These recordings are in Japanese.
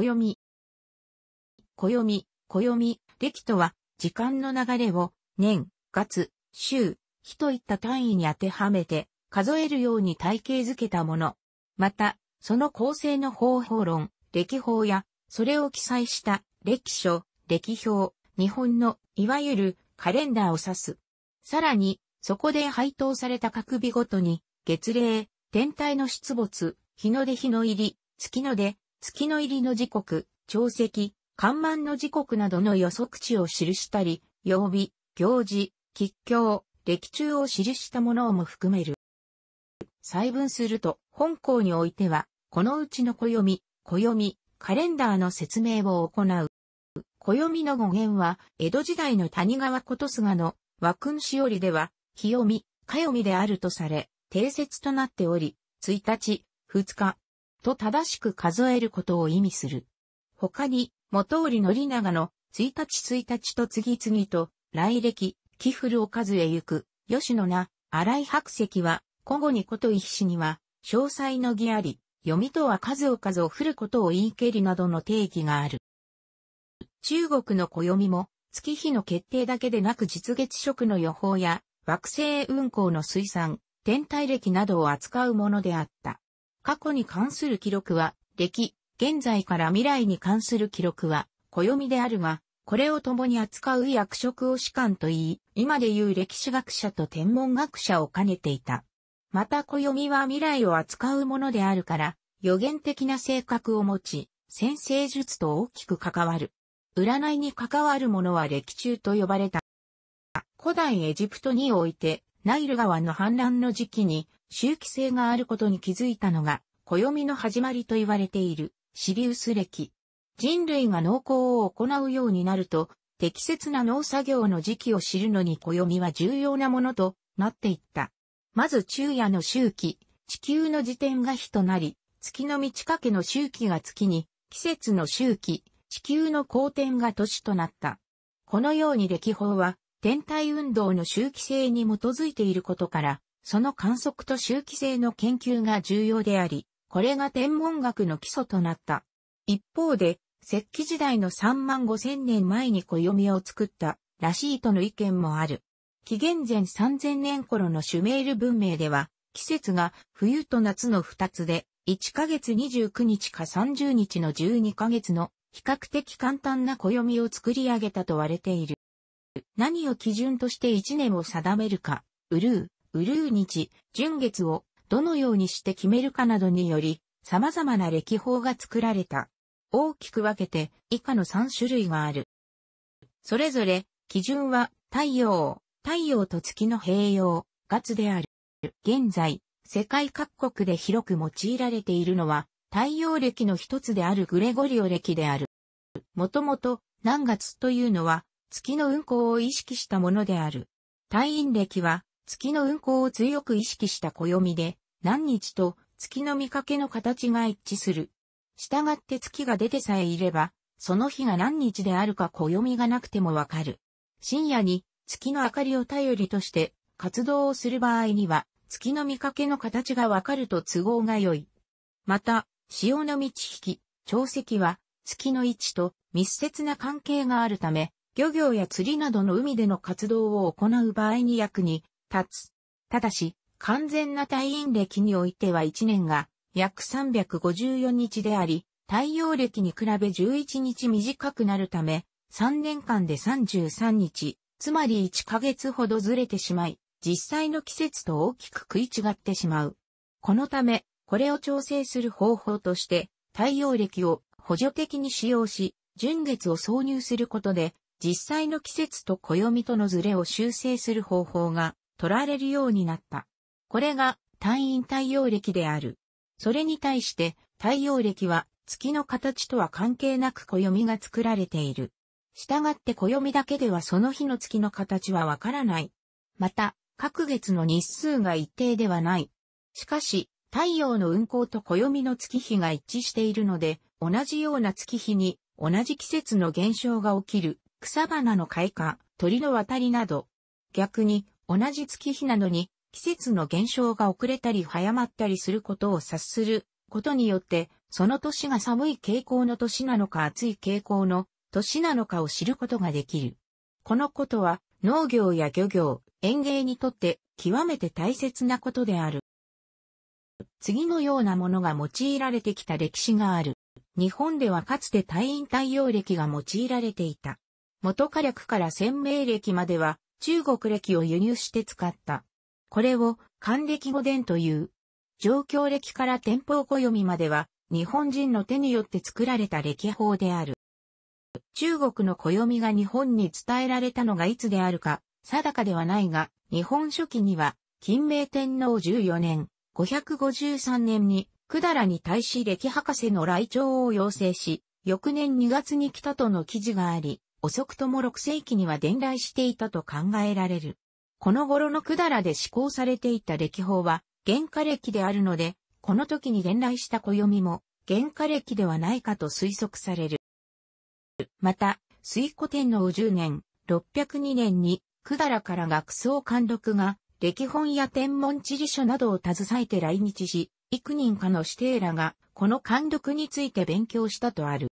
暦。暦、暦、暦とは、時間の流れを、年、月、週、日といった単位に当てはめて、数えるように体系づけたもの。また、その構成の方法論、歴法や、それを記載した歴書、歴表、日本の、いわゆるカレンダーを指す。さらに、そこで配当された各日ごとに、月齢、天体の出没、日の出日の入り、月の出、月の入りの時刻、潮汐、干満の時刻などの予測値を記したり、曜日、行事、吉凶、歴中を記したものをも含める。細分すると、本校においては、このうちの暦、暦、カレンダーの説明を行う。暦の語源は、江戸時代の谷川こと菅の和君しおりでは、日読み、かよみであるとされ、定説となっており、1日、2日、と正しく数えることを意味する。他に、元織宣長の、一日一日と次々と、来歴、寄付おを数え行く、吉野な、荒井白石は、古語にこと一詩には、詳細の義あり、読みとは数を数を振ることを言いけりなどの定義がある。中国の暦も、月日の決定だけでなく実月食の予報や、惑星運行の推算、天体歴などを扱うものであった。過去に関する記録は、歴、現在から未来に関する記録は、暦であるが、これを共に扱う役職を士官と言い、今でいう歴史学者と天文学者を兼ねていた。また暦は未来を扱うものであるから、予言的な性格を持ち、先生術と大きく関わる。占いに関わるものは歴中と呼ばれた。古代エジプトにおいて、ナイル川の氾濫の時期に周期性があることに気づいたのが、暦の始まりと言われているシリウス暦。人類が農耕を行うようになると、適切な農作業の時期を知るのに暦は重要なものとなっていった。まず昼夜の周期、地球の時点が日となり、月の満ち欠けの周期が月に、季節の周期、地球の公転が年となった。このように歴法は天体運動の周期性に基づいていることから、その観測と周期性の研究が重要であり、これが天文学の基礎となった。一方で、石器時代の3万5千年前に暦を作ったらしいとの意見もある。紀元前3000年頃のシュメール文明では、季節が冬と夏の2つで、1ヶ月29日か30日の12ヶ月の比較的簡単な暦を作り上げたと割れている。何を基準として1年を定めるか、ウルー、ウルー日、純月をどのようにして決めるかなどにより、様々な歴法が作られた。大きく分けて以下の3種類がある。それぞれ、基準は太陽、太陽と月の併用、月である。現在、世界各国で広く用いられているのは、太陽暦の一つであるグレゴリオ暦である。もともと、何月というのは、月の運行を意識したものである。退院歴は、月の運行を強く意識した暦で、何日と月の見かけの形が一致する。従って月が出てさえいれば、その日が何日であるか暦がなくてもわかる。深夜に月の明かりを頼りとして活動をする場合には、月の見かけの形がわかると都合が良い。また、潮の満ち引き、潮汐は月の位置と密接な関係があるため、漁業や釣りなどの海での活動を行う場合に役に立つ。ただし、完全な退院歴においては1年が約354日であり、太陽歴に比べ11日短くなるため、3年間で33日、つまり1ヶ月ほどずれてしまい、実際の季節と大きく食い違ってしまう。このため、これを調整する方法として、太陽歴を補助的に使用し、純月を挿入することで、実際の季節と暦とのズレを修正する方法が取られるようになった。これが単因太陽暦である。それに対して太陽暦は月の形とは関係なく暦が作られている。従って暦だけではその日の月の形はわからない。また、各月の日数が一定ではない。しかし、太陽の運行と暦の月日が一致しているので、同じような月日に同じ季節の現象が起きる草花の開花、鳥の渡りなど、逆に同じ月日なのに季節の現象が遅れたり早まったりすることを察することによって、その年が寒い傾向の年なのか暑い傾向の年なのかを知ることができる。このことは農業や漁業、園芸にとって極めて大切なことである。次のようなものが用いられてきた歴史がある。日本ではかつて退院太陽暦が用いられていた。元火略から鮮明暦までは中国暦を輸入して使った。これを還暦語伝という。上京暦から天保暦までは日本人の手によって作られた歴法である。中国の暦が日本に伝えられたのがいつであるか、定かではないが、日本初期には、金明天皇14年、553年に、だらに対し歴博士の来朝を要請し、翌年2月に来たとの記事があり、遅くとも6世紀には伝来していたと考えられる。この頃のくだらで施行されていた歴法は、原価歴であるので、この時に伝来した暦も、原価歴ではないかと推測される。また、水古天皇10年、602年に、くだらから学僧監督が、歴本や天文地理書などを携えて来日し、幾人かの指定らが、この監督について勉強したとある。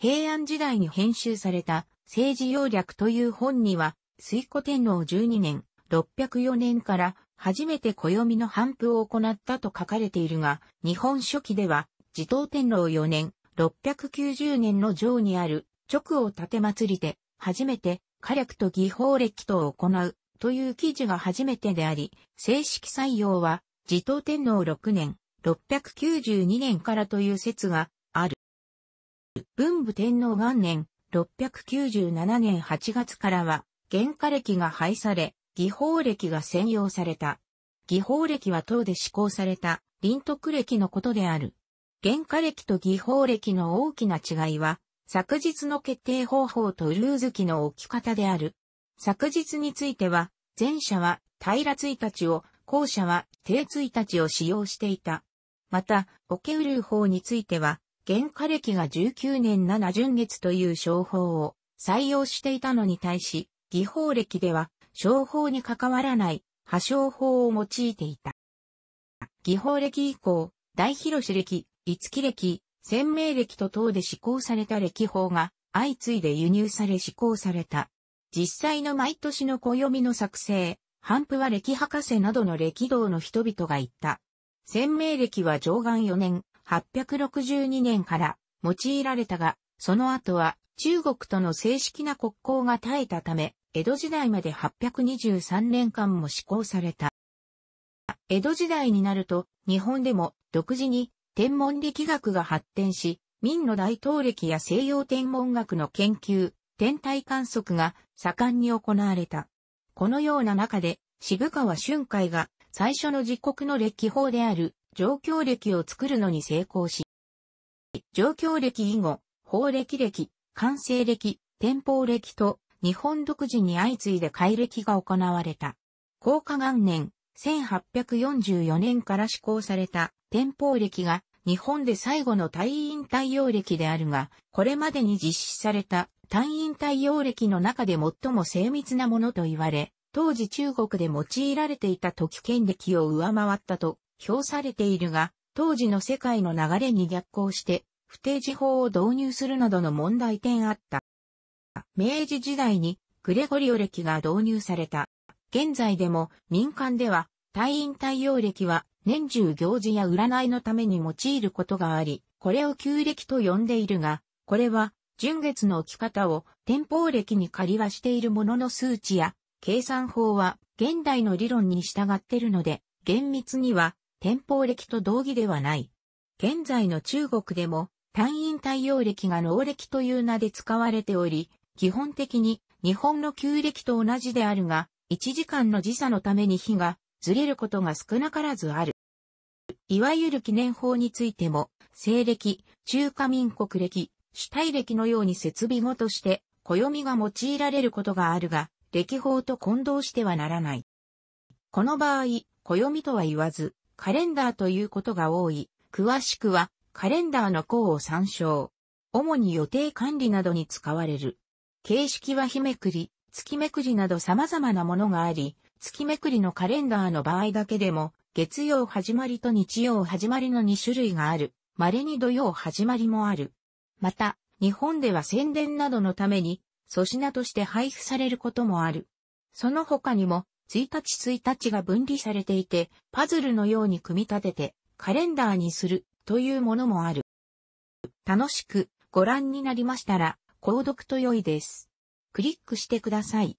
平安時代に編集された政治要略という本には、水古天皇12年、604年から初めて暦の反布を行ったと書かれているが、日本書紀では、持統天皇4年、690年の上にある直を立て祭りで、初めて火略と技法歴とを行うという記事が初めてであり、正式採用は、持統天皇6年、692年からという説が文武天皇元年697年8月からは、原価歴が廃され、技法歴が専用された。技法歴は等で施行された、臨徳歴のことである。原価歴と技法歴の大きな違いは、昨日の決定方法とルーズ期の置き方である。昨日については、前者は平1日を、後者は定1日を使用していた。また、オケウルー法については、原価歴が19年7純月という商法を採用していたのに対し、技法歴では商法に関わらない破傷法を用いていた。技法歴以降、大広し歴、五木歴、鮮明歴と等で施行された歴法が相次いで輸入され施行された。実際の毎年の暦の作成、半布は歴博士などの歴道の人々が言った。鮮明歴は上岸4年、862年から用いられたが、その後は中国との正式な国交が絶えたため、江戸時代まで823年間も施行された。江戸時代になると、日本でも独自に天文力学が発展し、明の大統歴や西洋天文学の研究、天体観測が盛んに行われた。このような中で、渋川俊海が最初の自国の歴法である状況歴を作るのに成功し、状況歴以後、法歴歴、完成歴、天保歴と日本独自に相次いで改歴が行われた。高下元年、1844年から施行された天保歴が日本で最後の退院対応歴であるが、これまでに実施された退院対応歴の中で最も精密なものと言われ、当時中国で用いられていた時権歴を上回ったと評されているが、当時の世界の流れに逆行して、不定時法を導入するなどの問題点あった。明治時代にグレゴリオ歴が導入された。現在でも民間では退院対応歴は年中行事や占いのために用いることがあり、これを旧暦と呼んでいるが、これは純月の置き方を天保歴に借りはしているものの数値や計算法は現代の理論に従っているので、厳密には天保暦と同義ではない。現在の中国でも、単院太陽暦が能暦という名で使われており、基本的に日本の旧暦と同じであるが、1時間の時差のために日がずれることが少なからずある。いわゆる記念法についても、西暦、中華民国暦、主体暦のように設備ごとして、暦が用いられることがあるが、歴法と混同してはならない。この場合、暦とは言わず、カレンダーということが多い。詳しくは、カレンダーの項を参照。主に予定管理などに使われる。形式は日めくり、月めくりなど様々なものがあり、月めくりのカレンダーの場合だけでも、月曜始まりと日曜始まりの2種類がある。稀に土曜始まりもある。また、日本では宣伝などのために、粗品として配布されることもある。その他にも、1日1日が分離されていて、パズルのように組み立てて、カレンダーにするというものもある。楽しくご覧になりましたら、購読と良いです。クリックしてください。